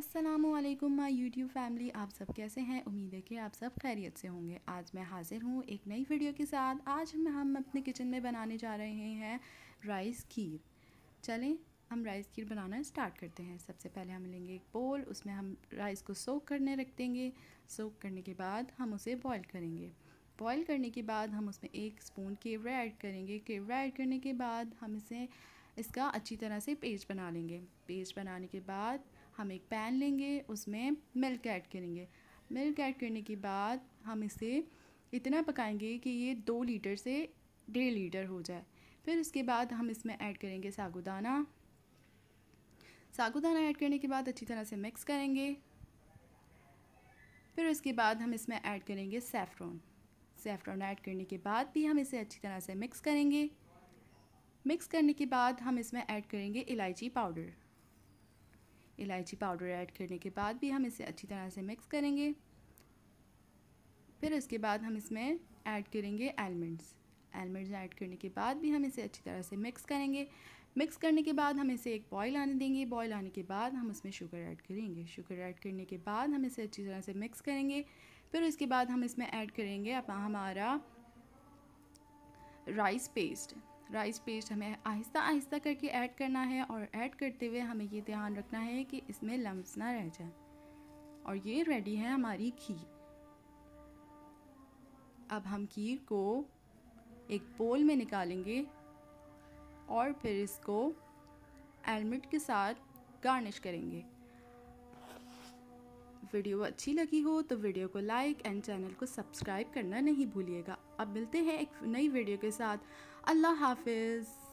Aslam my YouTube family आप सब कैसे हैं उम्मीद है कि आप सब खैरियत से होंगे आज मैं हाज़िर हूँ एक नई वीडियो के साथ आज हम अपने किचन में बनाने जा रहे हैं राइस खीर चलें हम राइस खीर बनाना स्टार्ट करते हैं सबसे पहले हम लेंगे एक बोल उसमें हम राइस को सोक करने रख देंगे सोक करने के बाद हम उसे बॉईल करेंगे बॉईल करने के बाद हम उसमें एक स्पून केवरा ऐड करेंगे केवरा ऐड करने के बाद हम इसे इसका अच्छी तरह से पेस्ट बना लेंगे पेस्ट बनाने के बाद हम एक पैन लेंगे उसमें मिल्क ऐड करेंगे मिल्क ऐड करने के बाद हम इसे इतना पकाएंगे कि ये दो लीटर से डेढ़ लीटर हो जाए फिर उसके बाद हम इसमें ऐड करेंगे सागुदाना सागुदाना ऐड करने के बाद अच्छी तरह से मिक्स करेंगे फिर उसके बाद हम इसमें ऐड करेंगे सेफ्रॉन सेफ्रॉन ऐड करने के बाद भी हम इसे अच्छी तरह से मिक्स करेंगे मिक्स करने के बाद हम इसमें ऐड करेंगे इलायची पाउडर इलायची पाउडर ऐड करने के बाद भी हम इसे अच्छी तरह से मिक्स करेंगे फिर उसके बाद हम इसमें ऐड करेंगे एलमंड्स एलमंड्स ऐड करने के बाद भी हम इसे अच्छी तरह से मिक्स करेंगे मिक्स करने के बाद हम इसे एक बॉयल आने देंगे बॉयल आने के बाद हम उसमें शुगर ऐड करेंगे शुगर ऐड करने के बाद हम इसे अच्छी तरह से मिक्स करेंगे फिर उसके बाद हम इसमें ऐड करेंगे अपना हमारा राइस पेस्ट राइस पेस्ट हमें आहिस्ता आहिस्ता करके ऐड करना है और ऐड करते हुए हमें ये ध्यान रखना है कि इसमें लम्ब ना रह जाए और ये रेडी है हमारी खीर अब हम खीर को एक बोल में निकालेंगे और फिर इसको एलमिट के साथ गार्निश करेंगे वीडियो अच्छी लगी हो तो वीडियो को लाइक एंड चैनल को सब्सक्राइब करना नहीं भूलिएगा अब मिलते हैं एक नई वीडियो के साथ अल्लाह हाफिज़